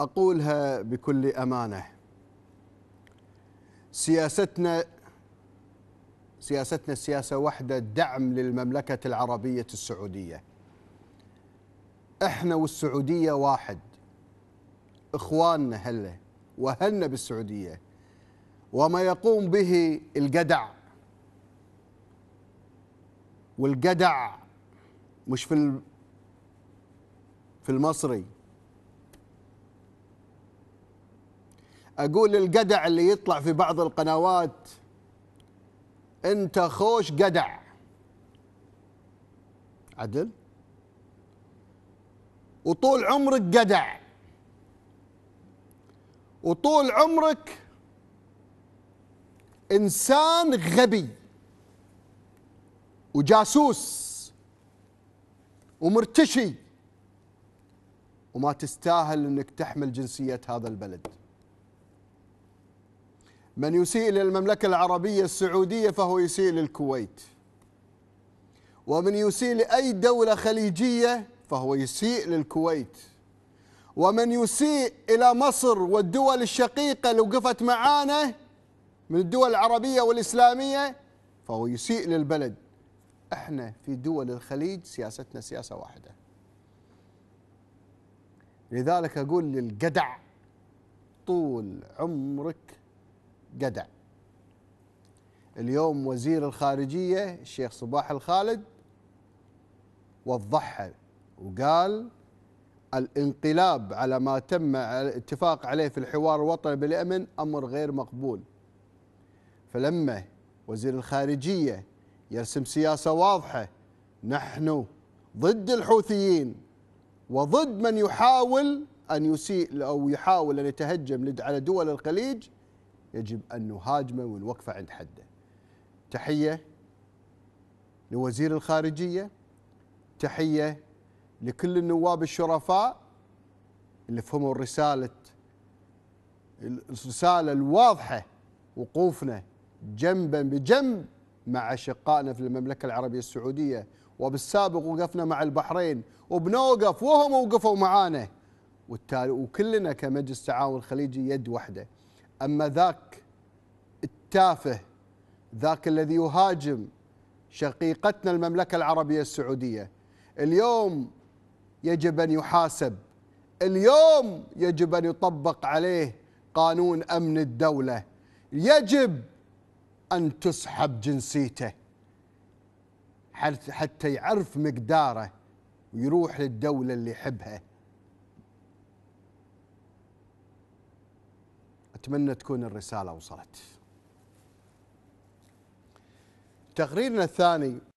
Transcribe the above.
أقولها بكل أمانة سياستنا سياستنا السياسة واحدة دعم للمملكة العربية السعودية احنا والسعودية واحد اخواننا هلا وهلنا بالسعودية وما يقوم به الجدع والجدع مش في في المصري اقول الجدع اللي يطلع في بعض القنوات انت خوش جدع عدل وطول عمرك جدع وطول عمرك انسان غبي وجاسوس ومرتشي وما تستاهل انك تحمل جنسيه هذا البلد من يسيء إلى المملكة العربية السعودية فهو يسيء للكويت ومن يسيء لأي دولة خليجية فهو يسيء للكويت ومن يسيء إلى مصر والدول الشقيقة اللي وقفت معانا من الدول العربية والإسلامية فهو يسيء للبلد احنا في دول الخليج سياستنا سياسة واحدة لذلك أقول للجدع طول عمرك جدع اليوم وزير الخارجية الشيخ صباح الخالد وضحها وقال الانقلاب على ما تم الاتفاق عليه في الحوار الوطني باليمن أمر غير مقبول فلما وزير الخارجية يرسم سياسة واضحة نحن ضد الحوثيين وضد من يحاول أن يسيء أو يحاول أن يتهجم على دول الخليج يجب أن نهاجمه ونوقفه عند حده تحية لوزير الخارجية تحية لكل النواب الشرفاء اللي فهموا الرسالة الرسالة الواضحة وقوفنا جنبا بجنب مع أشقائنا في المملكة العربية السعودية وبالسابق وقفنا مع البحرين وبنوقف وهم وقفوا معانا وكلنا كمجلس تعاون خليجي يد واحده أما ذاك التافه ذاك الذي يهاجم شقيقتنا المملكة العربية السعودية اليوم يجب أن يحاسب اليوم يجب أن يطبق عليه قانون أمن الدولة يجب أن تسحب جنسيته حتى يعرف مقداره ويروح للدولة اللي يحبها أتمنى تكون الرسالة وصلت تقريرنا الثاني